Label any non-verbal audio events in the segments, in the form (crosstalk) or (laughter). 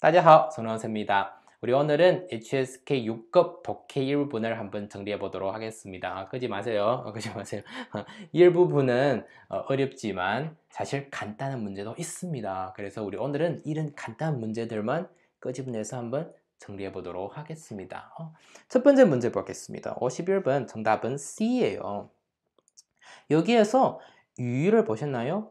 大家好, 손원세입니다. 우리 오늘은 HSK 6급 독해 1부분을 한번 정리해 보도록 하겠습니다. 끄지 마세요. 어, 끄지 마세요. 1부분은 (laughs) 어, 어렵지만 사실 간단한 문제도 있습니다. 그래서 우리 오늘은 이런 간단한 문제들만 끄집어내서 한번 정리해 보도록 하겠습니다. 어, 첫 번째 문제 보겠습니다. 51번 정답은 C예요. 여기에서 유의를 보셨나요?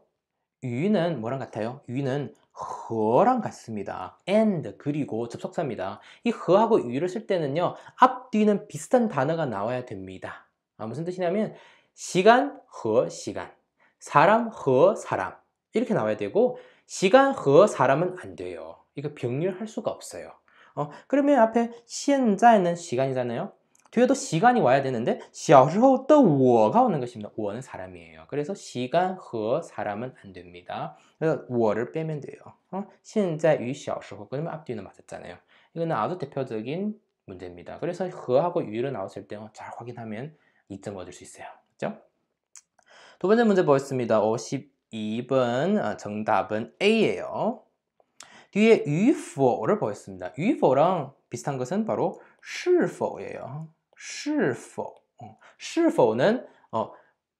유의는 뭐랑 같아요? 유의는 허랑 같습니다. and 그리고 접속사입니다. 이 허하고 유를 쓸 때는요. 앞뒤는 비슷한 단어가 나와야 됩니다. 아, 무슨 뜻이냐면 시간 허 시간 사람 허 사람 이렇게 나와야 되고 시간 허 사람은 안 돼요. 이거 병렬할 수가 없어요. 어, 그러면 앞에 자에는 시간이잖아요. 뒤에도 시간이 와야 되는데 小时候的我가 오는 것입니다. 我는 사람이에요. 그래서 시간, 和 사람은 안 됩니다. 그 我를 빼면 돼요. 现在与小时候 어? 그러면 앞뒤는 맞았잖아요. 이거는 아주 대표적인 문제입니다. 그래서 和하고 유를 나왔을 때 잘 확인하면 2점 얻을 수 있어요. 그렇죠? 두 번째 문제 보겠습니다. 52번 어, 정답은 A예요. 뒤에 与否를 보였습니다. 与否랑 비슷한 것은 바로 是否예요. 是否,是否는 어, 어,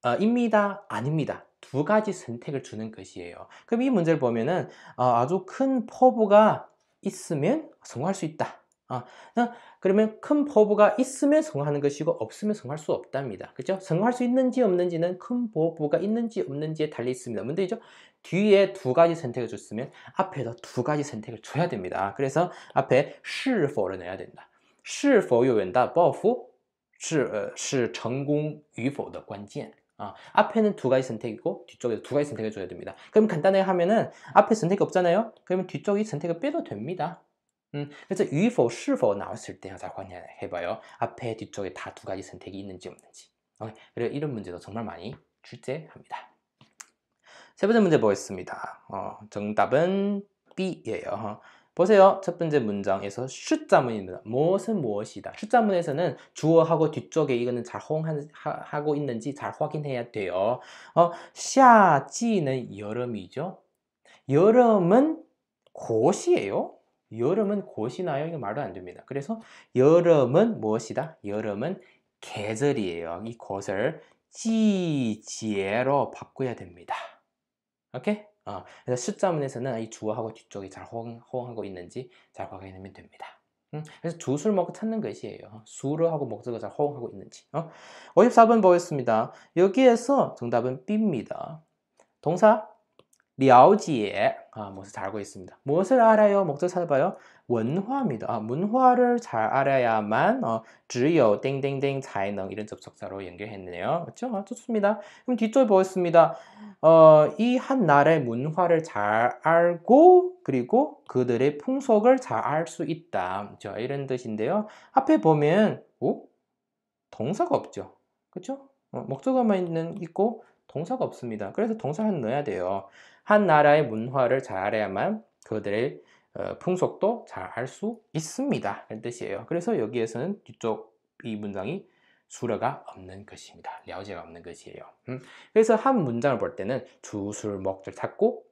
어, 입니다, 아닙니다. 두 가지 선택을 주는 것이에요. 그럼 이 문제를 보면은 어, 아주 큰 포부가 있으면 성공할 수 있다. 아, 그러면 큰 포부가 있으면 성공하는 것이고 없으면 성공할 수 없답니다. 그죠 성공할 수 있는지 없는지는 큰 포부가 있는지 없는지에 달려 있습니다. 문제죠? 뒤에 두 가지 선택을 줬으면 앞에도 두 가지 선택을 줘야 됩니다. 그래서 앞에 是否를 넣어야 된다. 是否有远大抱负是呃是成功与否的关键。 아, 앞에는 두 가지 선택이고 뒤쪽에두 가지 선택을 줘야 됩니다. 그럼 간단하게 하면은 앞에 선택이 없잖아요. 그러면 뒤쪽이 선택을 빼도 됩니다. 음, 그래서 유의보, 실 나왔을 때 항상 확인해봐요. 앞에 뒤쪽에 다 두 가지 선택이 있는지 없는지. 오케이. 그리고 이런 문제도 정말 많이 출제합니다. 세 번째 문제 보겠습니다. 어, 정답은 B예요. 보세요. 첫 번째 문장에서 슛자문입니다. 무엇은 무엇이다. 슛자문에서는 주어하고 뒤쪽에 이거는 잘 호응하고 있는지 잘 확인해야 돼요. 어, 샤지는 여름이죠. 여름은 곳이에요. 여름은 곳이나요? 이거 말도 안 됩니다. 그래서 여름은 무엇이다? 여름은 계절이에요. 이 곳을 지지로 바꿔야 됩니다. 오케이? 어, 그래서 숫자문에서는 이 주어하고 뒤쪽이 잘 호응, 하고 있는지 잘 확인하면 됩니다. 그래서 주술 먹고 찾는 것이에요. 술을 하고 목적을 잘 호응하고 있는지. 54번 어? 보겠습니다. 여기에서 정답은 B입니다. 동사 了解 아, 무엇을 잘 알고 있습니다. 무엇을 알아요? 목적 찾아봐요. 원화입니다. 아, 문화를 잘 알아야만 어, 只有 땡땡땡 才能 이런 접속사로 연결했네요. 그렇죠? 아, 좋습니다. 그럼 뒤쪽에 보겠습니다. 어, 이 한 나라의 문화를 잘 알고 그리고 그들의 풍속을 잘 알 수 있다. 그 이런 뜻인데요. 앞에 보면 오? 동사가 없죠. 그렇죠? 어, 목적어만 있는 있고 동사가 없습니다. 그래서 동사를 넣어야 돼요. 한 나라의 문화를 잘 알아야만 그들의 어, 풍속도 잘 알 수 있습니다. 라는 뜻이에요. 그래서 여기에서는 뒤쪽 이 문장이 수라가 없는 것입니다. 려제가 없는 것이에요. 음, 그래서 한 문장을 볼 때는 주술 목절 찾고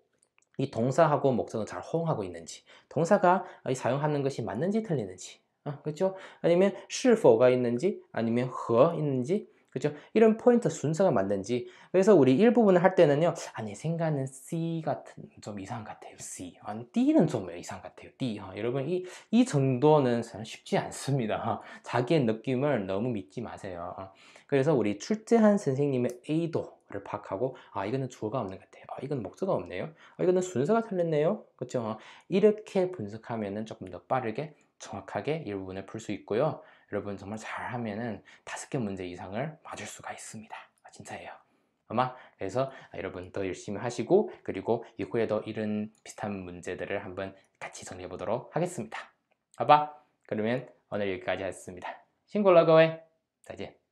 이 동사하고 목적은 잘 호응하고 있는지 동사가 사용하는 것이 맞는지 틀리는지 아, 그렇죠? 아니면 是否가 있는지 아니면 和 있는지 그죠? 이런 포인트 순서가 맞는지 그래서 우리 일부분을 할 때는요 아니 생각은 C 같은 좀 이상 같아요 C 아니 D는 좀 이상 같아요 D 어, 여러분 이, 이 정도는 쉽지 않습니다 어, 자기의 느낌을 너무 믿지 마세요 어, 그래서 우리 출제한 선생님의 A도를 파악하고 아 이거는 주어가 없는 것 같아요 아 이건 목적가 없네요 아 이거는 순서가 틀렸네요 그렇죠 이렇게 분석하면 은 조금 더 빠르게 정확하게 이 부분을 풀 수 있고요 여러분 정말 잘하면은 다섯 개 문제 이상을 맞을 수가 있습니다. 아, 진짜예요. 아마 그래서 아, 여러분 더 열심히 하시고 그리고 이후에도 이런 비슷한 문제들을 한번 같이 정리해 보도록 하겠습니다. 봐봐. 그러면 오늘 여기까지 하겠습니다. 신고라거의 다진.